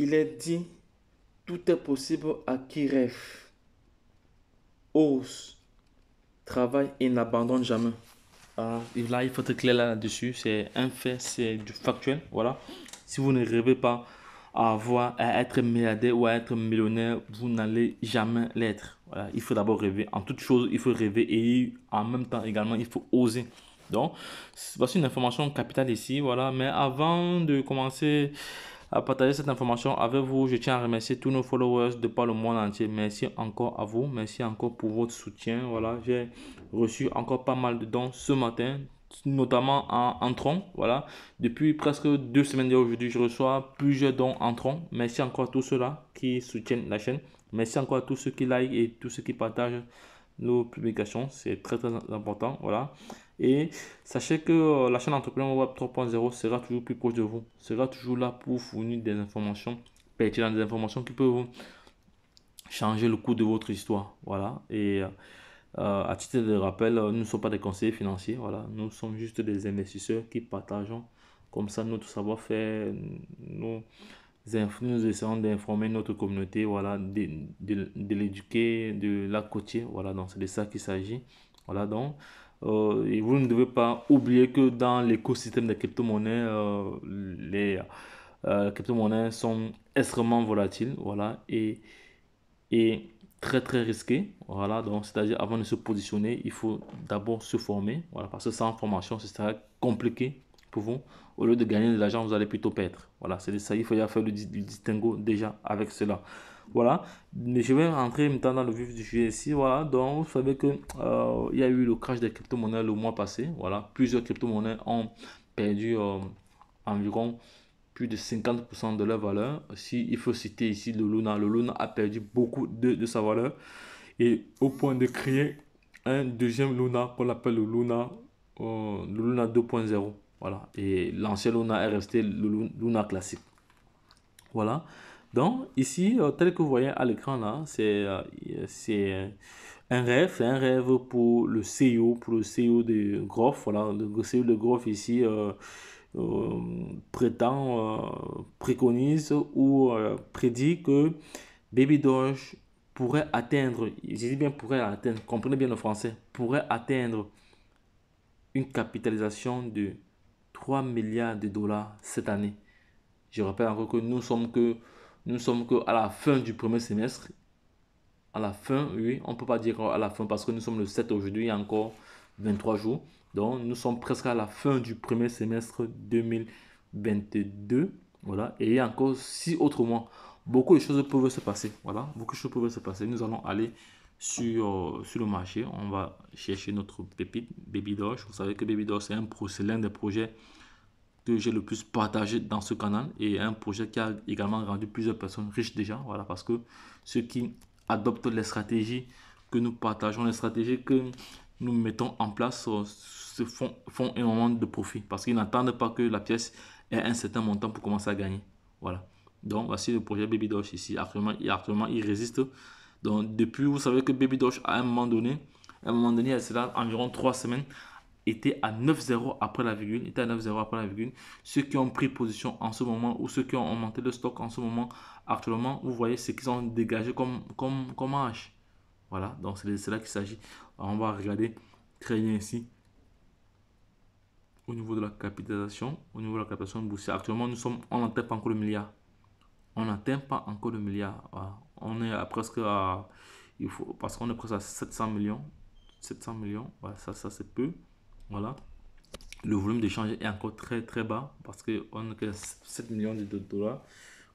il est dit, tout est possible à qui rêve. Ose, travaille et n'abandonne jamais. Ah, là, il faut être clair là-dessus. C'est un fait, c'est du factuel. Voilà. Si vous ne rêvez pas à avoir, à être milliardaire ou à être millionnaire, vous n'allez jamais l'être. Il faut d'abord rêver. En toute chose, il faut rêver et en même temps également, il faut oser. Donc, voici une information capitale ici. Voilà. Mais avant de commencer à partager cette information avec vous. Je tiens à remercier tous nos followers de par le monde entier. Merci encore à vous. Merci encore pour votre soutien. Voilà, j'ai reçu encore pas mal de dons ce matin notamment en, en tronc. Voilà. Depuis presque deux semaines aujourd'hui, je reçois plusieurs dons en tronc. Merci encore à tous ceux-là qui soutiennent la chaîne. Merci encore à tous ceux qui like et tous ceux qui partagent nos publications. C'est très très important. Voilà. Et sachez que euh, la chaîne Entrepreneur Web 3.0 sera toujours plus proche de vous, sera toujours là pour fournir des informations pertinentes, des informations qui peuvent changer le cours de votre histoire. Voilà. Et euh, à titre de rappel, euh, nous ne sommes pas des conseillers financiers. Voilà. Nous sommes juste des investisseurs qui partageons comme ça notre savoir-faire, nous essayons d'informer notre communauté, voilà, de, de, l'éduquer, de la coacher, voilà, donc c'est de ça qu'il s'agit, voilà, donc euh, et vous ne devez pas oublier que dans l'écosystème des crypto-monnaies, euh, euh, les crypto-monnaies sont extrêmement volatiles, voilà, et, et très très risquées, voilà. Donc, c'est-à-dire, avant de se positionner, il faut d'abord se former, voilà, parce que sans formation, ce sera compliqué pour vous. Au lieu de gagner de l'argent, vous allez plutôt perdre, voilà. C'est ça, il faut y faire le, le distinguo déjà avec cela. Voilà, je vais rentrer maintenant dans le vif du sujet ici. Voilà, donc vous savez que euh, il y a eu le crash des crypto-monnaies le mois passé. Voilà, plusieurs crypto-monnaies ont perdu euh, environ plus de 50% de leur valeur. Si il faut citer ici le Luna, le Luna a perdu beaucoup de, sa valeur et au point de créer un deuxième Luna qu'on appelle le Luna, euh, le Luna 2.0. Voilà, et l'ancien Luna est resté le Luna classique. Voilà. Donc ici, euh, tel que vous voyez à l'écran là, c'est euh, un rêve, un rêve pour le CEO, pour le CEO de Groff. Voilà, le CEO de Groff ici euh, prétend, préconise ou prédit que Baby Doge pourrait atteindre, je dis bien pourrait atteindre, comprenez bien le français, pourrait atteindre une capitalisation de 3 milliards de dollars cette année. Je rappelle encore que nous sommes que nous sommes à la fin du premier semestre. À la fin, oui, on ne peut pas dire à la fin parce que nous sommes le 7 aujourd'hui, il y a encore 23 jours. Donc, nous sommes presque à la fin du premier semestre 2022. Voilà, et il y a encore 6 autres mois. Beaucoup de choses peuvent se passer. Voilà, beaucoup de choses peuvent se passer. Nous allons aller sur, euh, sur le marché. On va chercher notre pépite, Baby Doge. Vous savez que Baby Doge, c'est un, pro, l'un des projets que j'ai le plus partagé dans ce canal et un projet qui a également rendu plusieurs personnes riches déjà. Voilà, parce que ceux qui adoptent les stratégies que nous partageons, les stratégies que nous mettons en place, euh, se font, font énormément de profit parce qu'ils n'attendent pas que la pièce ait un certain montant pour commencer à gagner. Voilà. Donc, voici le projet Baby ici. Actuellement, il, résiste. Donc, depuis, vous savez que Baby à un moment donné, à un moment donné, elle environ trois semaines, était à 9,0 après la virgule, était à 9 après la virgule. Ceux qui ont pris position en ce moment ou ceux qui ont augmenté le stock en ce moment, actuellement, vous voyez ce qu'ils ont dégagé comme, comme, comme H. Voilà, donc c'est là qu'il s'agit. On va regarder très bien ici au niveau de la capitalisation, au niveau de la capitalisation boursière. Actuellement, nous sommes, on n'atteint pas encore le milliard. On n'atteint pas encore le milliard. On est à presque à, il faut, parce qu'on est presque à 700 millions. 700 millions, voilà, ça, ça c'est peu. Voilà. Le volume d'échange est encore très très bas parce qu'on on que 7 millions de dollars.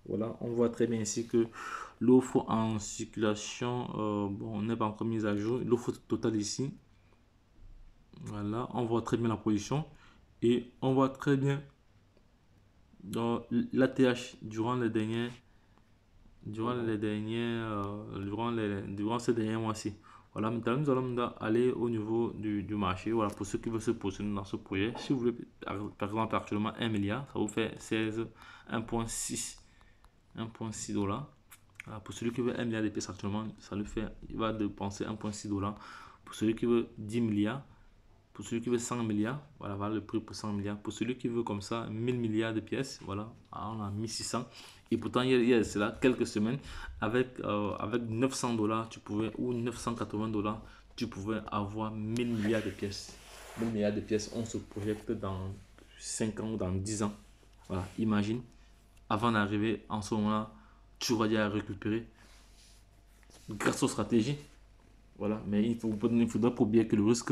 Voilà, on voit très bien ici que l'offre en circulation euh, n'est pas encore mise à jour. L'offre totale ici. Voilà, on voit très bien la position. Et on voit très bien dans l'ATH durant les derniers durant les derniers euh, durant les durant ces derniers mois-ci nous allons aller au niveau du, marché. Voilà, pour ceux qui veulent se positionner dans ce projet, si vous voulez, par exemple, actuellement 1 milliard, ça vous fait 16, 1.6, 1.6 dollars. pour celui qui veut 1 milliard de pièces actuellement, ça lui fait, il va dépenser 1.6 dollars. Pour celui qui veut 10 milliards, pour celui qui veut 100 milliards, voilà, le prix pour 100 milliards. Pour celui qui veut comme ça 1000 milliards de pièces, voilà, ah, on a 1600. Et pourtant, il y a, quelques semaines, avec, euh, avec 900 dollars, tu pouvais, ou 980 dollars, tu pouvais avoir 1000 milliards de pièces. 1000 milliards de pièces, on se projette dans 5 ans ou dans 10 ans. Voilà, imagine, avant d'arriver en ce moment-là, tu vas déjà récupérer grâce aux stratégies. Voilà, mais il faut, il que le risque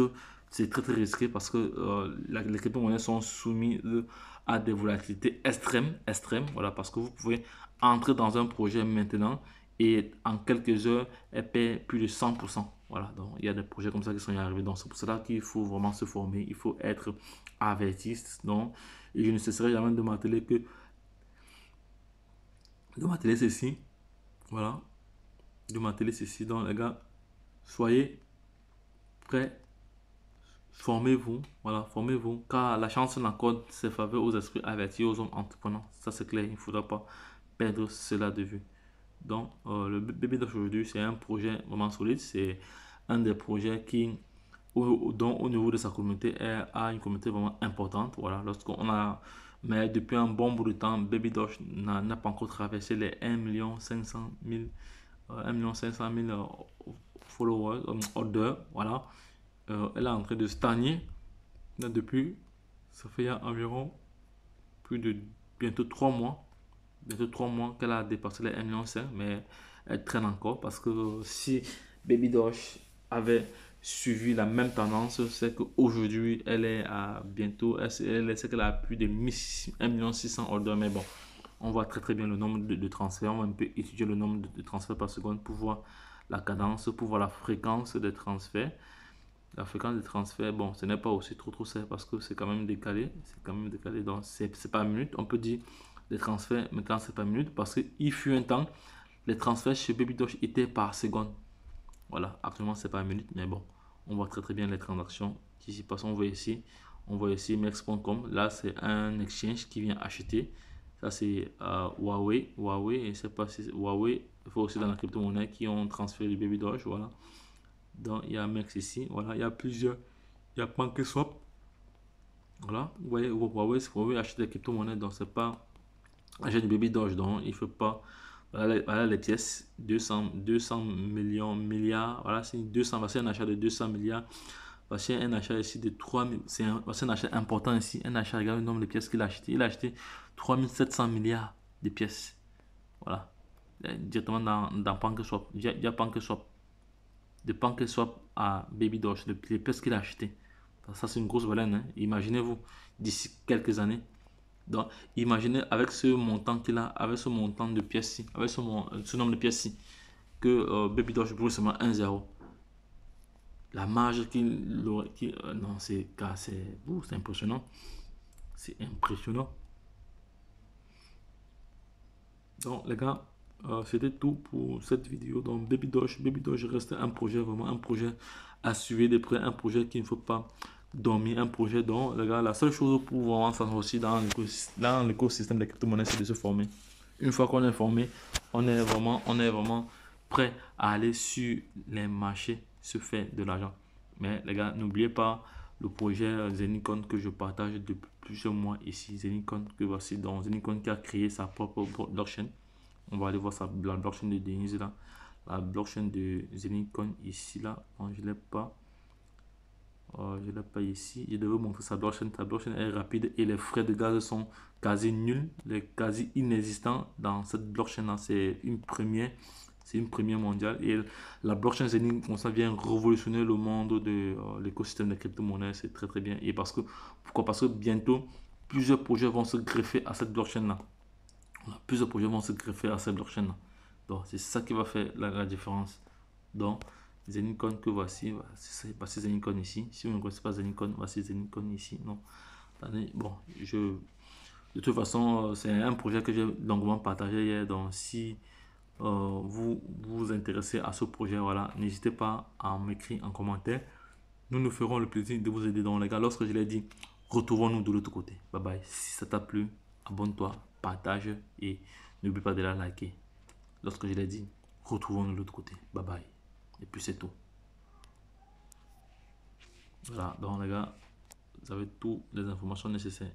c'est très très risqué parce que euh, les crypto-monnaies sont soumises euh, à des volatilités extrêmes, extrêmes, voilà, parce que vous pouvez entrer dans un projet maintenant et en quelques heures, elle paie plus de 100%. Voilà, donc il y a des projets comme ça qui sont arrivés. Donc c'est pour cela qu'il faut vraiment se former, il faut être averti. Donc je ne cesserai jamais de m'atteler que de m'atteler ceci. Voilà, de m'atteler ceci. Donc les gars, soyez prêts formez-vous, voilà, formez-vous, car la chance n'accorde ses faveurs aux esprits avertis, aux hommes entreprenants. Ça, c'est clair, il ne faudra pas perdre cela de vue. Donc, euh, le bébé aujourd'hui c'est un projet vraiment solide. C'est un des projets qui, dont au niveau de sa communauté, est a une communauté vraiment importante. Voilà, lorsqu'on a, mais depuis un bon bout de temps, Baby n'a pas encore traversé les 1 500 000, 500 000 followers, euh, order. voilà. Euh, elle est en train de stagner. depuis, ça fait environ plus de bientôt trois mois. 3 mois qu'elle a dépassé les 1,5 million, mais elle traîne encore parce que si Baby Dosh avait suivi la même tendance, c'est qu'aujourd'hui, elle est à bientôt, elle, sait qu'elle a plus de 1,6 million mais bon, on voit très très bien le nombre de, transferts, on peut étudier le nombre de transferts par seconde pour voir la cadence, pour voir la fréquence des transferts la fréquence des transferts, bon, ce n'est pas aussi trop trop serré parce que c'est quand même décalé. C'est quand même décalé, donc c'est pas minute On peut dire les transferts, maintenant c'est pas minute parce qu'il fut un temps, les transferts chez Babydosh étaient par seconde. Voilà, actuellement c'est pas minute mais bon, on voit très très bien les transactions qui s'y passent. On voit ici, on voit ici mex.com. Là, c'est un exchange qui vient acheter. Ça, c'est euh, Huawei. Huawei, et c'est pas Huawei, il faut aussi dans la crypto-monnaie qui ont transféré baby doge Voilà. Donc, il y a mec ici. Voilà, il y a plusieurs. Il y a PancakeSwap. Voilà, vous voyez, vous pouvez, vous acheter des crypto-monnaies. Donc, c'est pas. J'ai du baby doge. Donc, il ne faut pas. Voilà, les pièces. 200, 200 millions, milliards. Voilà, c'est 200. voici un achat de 200 milliards. voici un achat ici de 3000. C'est un, achat important ici. Un achat, regardez le nombre de pièces qu'il a acheté. Il a acheté 3700 milliards de pièces. Voilà. Euh, directement dans, dans il y a PancakeSwap de soit à baby dodge les pièces qu'il a achetées. Ça, c'est une grosse baleine. Hein. Imaginez-vous, d'ici quelques années. Donc, imaginez avec ce montant qu'il a, avec ce montant de pièces-ci, avec euh, ce, nombre de pièces-ci, que euh, Baby BabyDoge brûle seulement 1-0. La marge qu'il aurait. Euh, non, c'est impressionnant. C'est impressionnant. Donc, les gars, euh, c'était tout pour cette vidéo. Donc, Baby Doge, Baby Doge reste un projet, vraiment un projet à suivre de près, un projet qu'il ne faut pas dormir, un projet dont les gars, la seule chose pour vraiment s'en dans l'écosystème des crypto-monnaies, c'est de se former. Une fois qu'on est formé, on est vraiment, on est vraiment prêt à aller sur les marchés se faire de l'argent. Mais les gars, n'oubliez pas le projet Zenicon que je partage depuis plusieurs mois ici. Zenicon que voici dans Zenicon qui a créé sa propre chaîne on va aller voir sa, la blockchain de Denise là la blockchain de Zenicoin ici là je oh, je l'ai pas je oh, je l'ai pas ici je devais montrer sa blockchain sa blockchain est rapide et les frais de gaz sont quasi nuls les quasi inexistants dans cette blockchain là c'est une première c'est une première mondiale et la blockchain Zenith ça vient révolutionner le monde de euh, l'écosystème des crypto-monnaies c'est très très bien et parce que pourquoi parce que bientôt plusieurs projets vont se greffer à cette blockchain là plusieurs projets vont se greffer à cette blockchain. Donc, c'est ça qui va faire la, grande différence. Donc, Zenicon que voici, bah, c'est les Zenicon ici. Si vous ne connaissez pas Zenicon, voici Zenicon ici. Non, attendez, bon, je. De toute façon, euh, c'est un projet que j'ai longuement partagé hier. Donc, si euh, vous vous intéressez à ce projet, voilà, n'hésitez pas à m'écrire en commentaire. Nous nous ferons le plaisir de vous aider. Donc, les gars, lorsque je l'ai dit, retrouvons-nous de l'autre côté. Bye bye. Si ça t'a plu, abonne-toi, partage et n'oublie pas de la liker. Lorsque je l'ai dit, retrouvons-nous de l'autre côté. Bye bye. Et puis c'est tout. Voilà, donc les gars, vous avez toutes les informations nécessaires.